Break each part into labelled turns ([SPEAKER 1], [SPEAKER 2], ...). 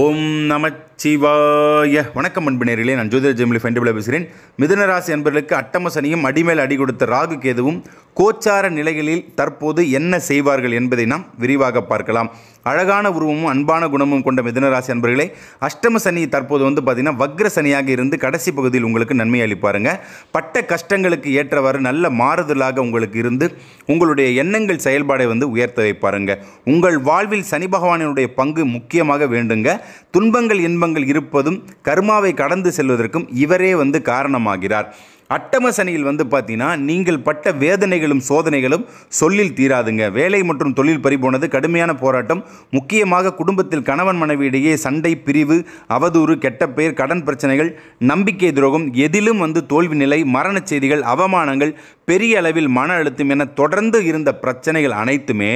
[SPEAKER 1] ஓம் நம சிவாய வணக்கம் அன்பு நேரிலே நான் ஜோதிட ஜெமிலி ஃபெண்டபிள பேசுகிறேன் மிதனராசி அன்பர்களுக்கு அட்டம சனியும் அடிமேல் அடி கொடுத்த ராகு கேதுவும் கோச்சார நிலைகளில் தற்போது என்ன செய்வார்கள் என்பதை நாம் விரிவாக பார்க்கலாம் அழகான உருவமும் அன்பான குணமும் கொண்ட மிதனராசி அன்பர்களே அஷ்டம சனி தற்போது வந்து பார்த்தீங்கன்னா வக்ர சனியாக இருந்து கடைசி பகுதியில் உங்களுக்கு நன்மை அளிப்பாருங்க பட்ட கஷ்டங்களுக்கு ஏற்றவாறு நல்ல மாறுதலாக உங்களுக்கு இருந்து உங்களுடைய எண்ணங்கள் செயல்பாடை வந்து உயர்த்த வைப்பாருங்க உங்கள் வாழ்வில் சனி பகவானினுடைய பங்கு முக்கியமாக வேண்டுங்க துன்பங்கள் இன்பங்கள் பாவங்கள் இருப்பதும் கர்மாவை கடந்து செல்வதற்கும் இவரே வந்து காரணமாகிறார் அட்டம சனியில் வந்து பார்த்தீங்கன்னா நீங்கள் பட்ட வேதனைகளும் சோதனைகளும் சொல்லில் தீராதுங்க வேலை மற்றும் தொழில் பறிபோனது கடுமையான போராட்டம் முக்கியமாக குடும்பத்தில் கணவன் மனைவியிடையே சண்டை பிரிவு அவதூறு கெட்ட பெயர் கடன் பிரச்சனைகள் நம்பிக்கை துரோகம் எதிலும் வந்து தோல்வி நிலை மரண செய்திகள் அவமானங்கள் பெரிய அளவில் மன அழுத்தம் என தொடர்ந்து இருந்த பிரச்சனைகள் அனைத்துமே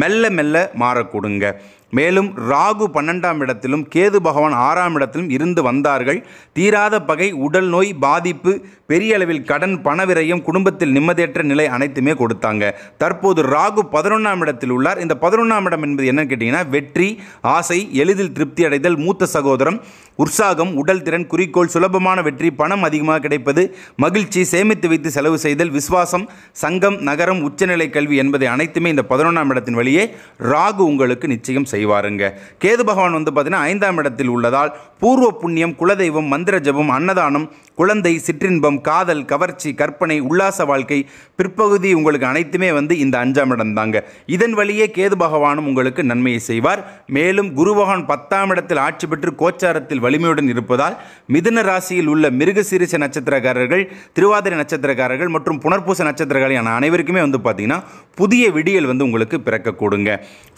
[SPEAKER 1] மெல்ல மெல்ல மாறக்கூடுங்க மேலும் ராகு பன்னெண்டாம் இடத்திலும் கேது பகவான் ஆறாம் இடத்திலும் இருந்து வந்தார்கள் தீராத பகை உடல் நோய் பாதிப்பு பெரிய அளவில் கடன் பணவிரையும் குடும்பத்தில் நிம்மதியற்ற நிலை அனைத்துமே கொடுத்தாங்க தற்போது ராகு பதினொன்றாம் இடத்தில் உள்ளார் இந்த பதினொன்றாம் இடம் என்பது என்னன்னு கேட்டீங்கன்னா வெற்றி ஆசை எளிதில் திருப்தி அடைதல் மூத்த சகோதரம் உற்சாகம் உடல் திறன் குறிக்கோள் சுலபமான வெற்றி பணம் அதிகமாக கிடைப்பது மகிழ்ச்சி சேமித்து வைத்து செலவு செய்தல் விசுவாசம் சங்கம் நகரம் உச்சநிலை கல்வி என்பதை அனைத்துமே இந்த பதினொன்றாம் இடத்தின் வழியே ராகு உங்களுக்கு நிச்சயம் செய்வாருங்க கேது பகவான் வந்து பார்த்தீங்கன்னா ஐந்தாம் இடத்தில் உள்ளதால் பூர்வ புண்ணியம் குலதெய்வம் மந்திர ஜபம் அன்னதானம் குழந்தை சிற்றின்பம் காதல் கவர்ச்சி கற்பனை உல்லாச வாழ்க்கை பிற்பகுதி உங்களுக்கு அனைத்துமே வந்து இந்த அஞ்சாம் இடம் தாங்க இதன் வழியே கேது பகவானும் உங்களுக்கு நன்மையை செய்வார் மேலும் குரு பகவான் பத்தாம் இடத்தில் ஆட்சி பெற்று கோச்சாரத்தில் வலிமையுடன் இருப்பதால் மிதுன ராசியில் உள்ள மிருக சிறுச நட்சத்திரக்காரர்கள் திருவாதிரை நட்சத்திரக்காரர்கள் மற்றும் புனர்பூச நட்சத்திரக்காரியான அனைவருக்குமே வந்து பார்த்திங்கன்னா புதிய விடியல் வந்து உங்களுக்கு பிறக்கக்கூடுங்க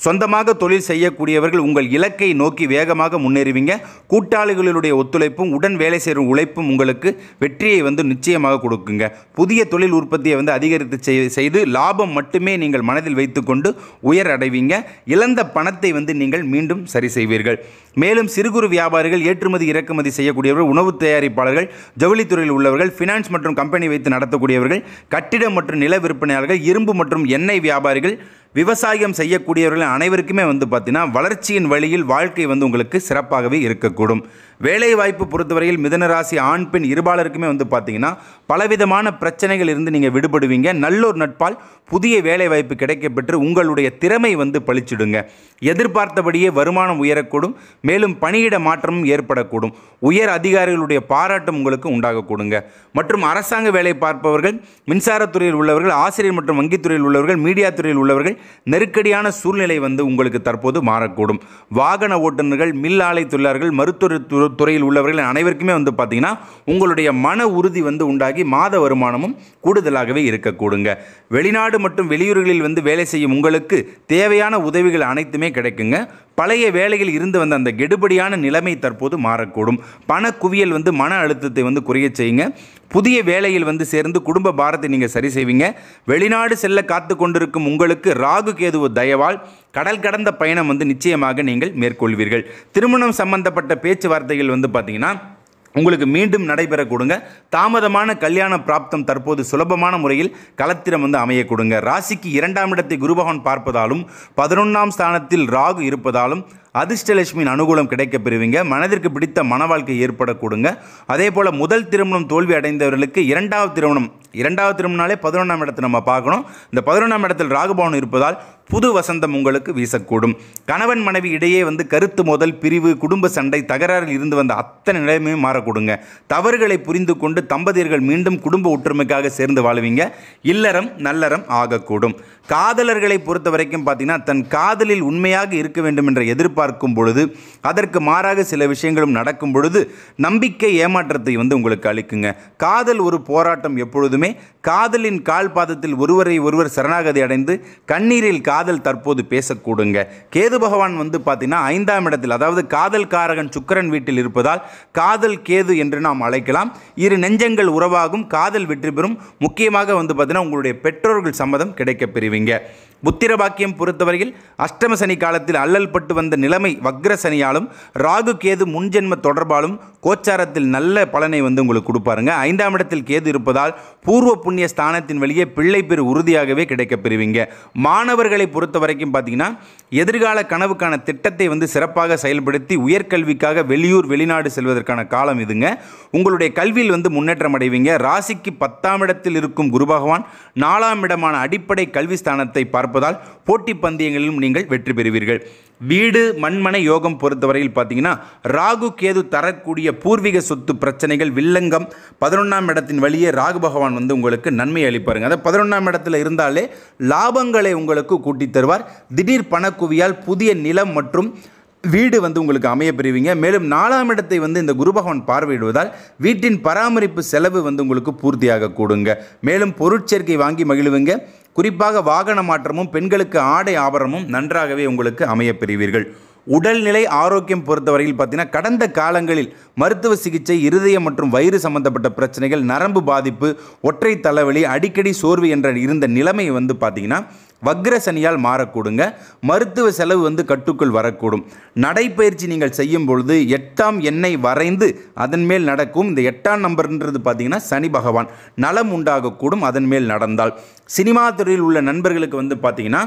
[SPEAKER 1] சொந்தமாக தொழில் செய்யக்கூடியவர்கள் உங்கள் இலக்கை நோக்கி வேகமாக முன்னேறுவீங்க கூட்டாளிகளுடைய ஒத்துழைப்பும் உடன் வேலை செய்யும் உழைப்பும் உங்களுக்கு உங்களுக்கு வெற்றியை வந்து நிச்சயமாக கொடுக்குங்க புதிய தொழில் உற்பத்தியை வந்து அதிகரித்து செய்து லாபம் மட்டுமே நீங்கள் மனதில் வைத்துக்கொண்டு உயர் அடைவீங்க இழந்த பணத்தை வந்து நீங்கள் மீண்டும் சரி செய்வீர்கள் மேலும் சிறு குறு வியாபாரிகள் ஏற்றுமதி இறக்குமதி செய்யக்கூடியவர்கள் உணவு தயாரிப்பாளர்கள் ஜவுளித்துறையில் உள்ளவர்கள் ஃபினான்ஸ் மற்றும் கம்பெனி வைத்து நடத்தக்கூடியவர்கள் கட்டிடம் மற்றும் நில விற்பனையாளர்கள் இரும்பு மற்றும் எண்ணெய் வியாபாரிகள் விவசாயம் செய்யக்கூடியவர்கள் அனைவருக்குமே வந்து பார்த்தீங்கன்னா வளர்ச்சியின் வழியில் வாழ்க்கை வந்து உங்களுக்கு சிறப்பாகவே இருக்கக்கூடும் வேலைவாய்ப்பு பொறுத்தவரையில் மிதனராசி ஆண் பெண் இருபாலருக்குமே வந்து பார்த்தீங்கன்னா பலவிதமான பிரச்சனைகள் இருந்து நீங்கள் விடுபடுவீங்க நல்லோர் நட்பால் புதிய வேலைவாய்ப்பு கிடைக்கப்பெற்று உங்களுடைய திறமை வந்து பழிச்சிடுங்க எதிர்பார்த்தபடியே வருமானம் உயரக்கூடும் மேலும் பணியிட மாற்றமும் ஏற்படக்கூடும் உயர் அதிகாரிகளுடைய பாராட்டம் உங்களுக்கு உண்டாகக்கூடுங்க மற்றும் அரசாங்க வேலை பார்ப்பவர்கள் மின்சாரத்துறையில் உள்ளவர்கள் ஆசிரியர் மற்றும் வங்கித்துறையில் உள்ளவர்கள் மீடியா துறையில் உள்ளவர்கள் நெருக்கடியான சூழ்நிலை வந்து உங்களுக்கு தற்போது மாறக்கூடும் வாகன ஓட்டுநர்கள் மில் ஆலை தொழிலாளர்கள் மருத்துவ துறையில் உள்ளவர்கள் அனைவருக்குமே வந்து பார்த்திங்கன்னா உங்களுடைய மன உறுதி வந்து உண்டாகி மாத வருமானமும் கூடுதலாகவே இருக்கக்கூடுங்க வெளிநாடு மற்றும் வெளியூர்களில் வந்து வேலை செய்யும் உங்களுக்கு தேவையான உதவிகள் அனைத்துமே கிடைக்குங்க பழைய வேலையில் இருந்து வந்த அந்த கெடுபடியான நிலைமை தற்போது மாறக்கூடும் பண குவியல் வந்து மன அழுத்தத்தை வந்து குறைய செய்யுங்க புதிய வேலையில் வந்து சேர்ந்து குடும்ப பாரத்தை நீங்கள் சரி செய்வீங்க வெளிநாடு செல்ல காத்து கொண்டிருக்கும் உங்களுக்கு ராகு கேதுவு தயவால் கடல் கடந்த பயணம் வந்து நிச்சயமாக நீங்கள் மேற்கொள்வீர்கள் திருமணம் சம்பந்தப்பட்ட பேச்சுவார்த்தைகள் வந்து பார்த்திங்கன்னா உங்களுக்கு மீண்டும் நடைபெற கொடுங்க தாமதமான கல்யாண பிராப்தம் தற்போது சுலபமான முறையில் களத்திரம் வந்து அமைய கொடுங்க ராசிக்கு இரண்டாம் இடத்தை குருபகவான் பார்ப்பதாலும் பதினொன்றாம் ஸ்தானத்தில் ராகு இருப்பதாலும் அதிர்ஷ்டலட்சுமியின் அனுகூலம் கிடைக்க பெறுவீங்க மனதிற்கு பிடித்த மன வாழ்க்கை ஏற்படக்கூடுங்க அதே போல் முதல் திருமணம் தோல்வி அடைந்தவர்களுக்கு இரண்டாவது திருமணம் இரண்டாவது திருமணாலே பதினொன்றாம் இடத்தை நம்ம பார்க்கணும் இந்த பதினொன்றாம் இடத்தில் ராகுபவன் இருப்பதால் புது வசந்தம் உங்களுக்கு வீசக்கூடும் கணவன் மனைவி இடையே வந்து கருத்து முதல் பிரிவு குடும்ப சண்டை தகராறில் இருந்து வந்த அத்தனை நிலைமையும் மாறக்கூடுங்க தவறுகளை புரிந்து கொண்டு தம்பதியர்கள் மீண்டும் குடும்ப ஒற்றுமைக்காக சேர்ந்து வாழ்வீங்க இல்லறம் நல்லறம் ஆகக்கூடும் காதலர்களை பொறுத்த வரைக்கும் பார்த்தீங்கன்னா தன் காதலில் உண்மையாக இருக்க வேண்டும் என்ற எதிர்பார்ப்பு எதிர்பார்க்கும் பொழுது அதற்கு மாறாக சில விஷயங்களும் நடக்கும் பொழுது நம்பிக்கை ஏமாற்றத்தை வந்து உங்களுக்கு அளிக்குங்க காதல் ஒரு போராட்டம் எப்பொழுதுமே காதலின் கால் பாதத்தில் ஒருவரை ஒருவர் சரணாகதி அடைந்து கண்ணீரில் காதல் தற்போது பேசக்கூடுங்க கேது பகவான் வந்து பார்த்தீங்கன்னா ஐந்தாம் இடத்தில் அதாவது காதல் காரகன் சுக்கரன் வீட்டில் இருப்பதால் காதல் கேது என்று நாம் அழைக்கலாம் இரு நெஞ்சங்கள் உறவாகும் காதல் வெற்றி பெறும் முக்கியமாக வந்து பார்த்தீங்கன்னா உங்களுடைய பெற்றோர்கள் சம்மதம் கிடைக்க பெறுவீங்க புத்திர பாக்கியம் பொறுத்தவரையில் அஷ்டம சனி காலத்தில் அல்லல் பட்டு வந்த நிலைமை வக்ர சனியாலும் ராகு கேது முன்ஜென்ம தொடர்பாலும் கோச்சாரத்தில் நல்ல பலனை வந்து உங்களுக்கு கொடுப்பாருங்க ஐந்தாம் இடத்தில் கேது இருப்பதால் பூர்வ புண்ணிய ஸ்தானத்தின் வழியே பிள்ளை பெரு உறுதியாகவே கிடைக்கப் பெறுவீங்க மாணவர்களை பொறுத்த வரைக்கும் பார்த்தீங்கன்னா எதிர்கால கனவுக்கான திட்டத்தை வந்து சிறப்பாக செயல்படுத்தி உயர்கல்விக்காக வெளியூர் வெளிநாடு செல்வதற்கான காலம் இதுங்க உங்களுடைய கல்வியில் வந்து முன்னேற்றம் அடைவீங்க ராசிக்கு பத்தாம் இடத்தில் இருக்கும் குரு பகவான் நாலாம் இடமான அடிப்படை கல்வி ஸ்தானத்தை பார்ப்ப பார்ப்பதால் போட்டி பந்தயங்களிலும் நீங்கள் வெற்றி பெறுவீர்கள் வீடு மண்மனை யோகம் பொறுத்தவரையில் பார்த்தீங்கன்னா ராகு கேது தரக்கூடிய பூர்வீக சொத்து பிரச்சனைகள் வில்லங்கம் பதினொன்றாம் இடத்தின் வழியே ராகு பகவான் வந்து உங்களுக்கு நன்மை அளிப்பாருங்க அதாவது பதினொன்றாம் இடத்துல இருந்தாலே லாபங்களை உங்களுக்கு கூட்டி தருவார் திடீர் பணக்குவியால் புதிய நிலம் மற்றும் வீடு வந்து உங்களுக்கு அமைய பெறுவீங்க மேலும் நாலாம் இடத்தை வந்து இந்த குரு பகவான் பார்வையிடுவதால் வீட்டின் பராமரிப்பு செலவு வந்து உங்களுக்கு பூர்த்தியாக கூடுங்க மேலும் பொருட்சேர்க்கை வாங்கி மகிழ்வுங்க குறிப்பாக வாகன மாற்றமும் பெண்களுக்கு ஆடை ஆபரணமும் நன்றாகவே உங்களுக்கு அமையப்பெறுவீர்கள் உடல்நிலை ஆரோக்கியம் பொறுத்தவரையில் பார்த்தீங்கன்னா கடந்த காலங்களில் மருத்துவ சிகிச்சை இருதயம் மற்றும் வயிறு சம்பந்தப்பட்ட பிரச்சனைகள் நரம்பு பாதிப்பு ஒற்றை தலைவலி அடிக்கடி சோர்வு என்ற இருந்த நிலைமை வந்து பார்த்திங்கன்னா வக்ர சனியால் மாறக்கூடுங்க மருத்துவ செலவு வந்து கட்டுக்குள் வரக்கூடும் நடைப்பயிற்சி நீங்கள் செய்யும் பொழுது எட்டாம் எண்ணெய் வரைந்து அதன் மேல் நடக்கும் இந்த எட்டாம் நம்பர்ன்றது பார்த்திங்கன்னா சனி பகவான் நலம் உண்டாகக்கூடும் அதன் மேல் நடந்தால் சினிமா துறையில் உள்ள நண்பர்களுக்கு வந்து பார்த்திங்கன்னா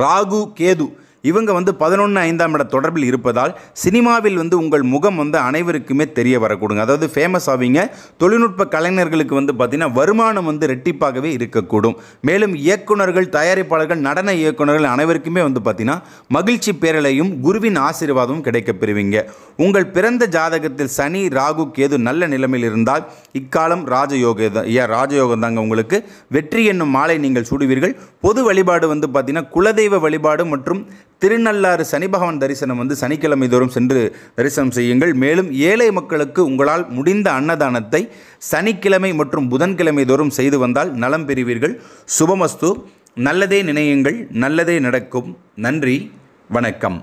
[SPEAKER 1] ராகு கேது இவங்க வந்து பதினொன்று ஐந்தாம் இட தொடர்பில் இருப்பதால் சினிமாவில் வந்து உங்கள் முகம் வந்து அனைவருக்குமே தெரிய வரக்கூடுங்க அதாவது ஃபேமஸ் ஆவீங்க தொழில்நுட்ப கலைஞர்களுக்கு வந்து பார்த்திங்கன்னா வருமானம் வந்து ரெட்டிப்பாகவே இருக்கக்கூடும் மேலும் இயக்குநர்கள் தயாரிப்பாளர்கள் நடன இயக்குநர்கள் அனைவருக்குமே வந்து பார்த்திங்கன்னா மகிழ்ச்சி பேரலையும் குருவின் ஆசீர்வாதமும் கிடைக்கப் பெறுவீங்க உங்கள் பிறந்த ஜாதகத்தில் சனி ராகு கேது நல்ல நிலைமையில் இருந்தால் இக்காலம் ராஜயோக ராஜயோகம் தாங்க உங்களுக்கு வெற்றி என்னும் மாலை நீங்கள் சுடுவீர்கள் பொது வழிபாடு வந்து பார்த்திங்கன்னா குலதெய்வ வழிபாடு மற்றும் திருநள்ளாறு சனி பகவான் தரிசனம் வந்து சனிக்கிழமை தோறும் சென்று தரிசனம் செய்யுங்கள் மேலும் ஏழை மக்களுக்கு உங்களால் முடிந்த அன்னதானத்தை சனிக்கிழமை மற்றும் புதன்கிழமை தோறும் செய்து வந்தால் நலம் பெறுவீர்கள் சுபமஸ்து நல்லதே நினையுங்கள் நல்லதே நடக்கும் நன்றி வணக்கம்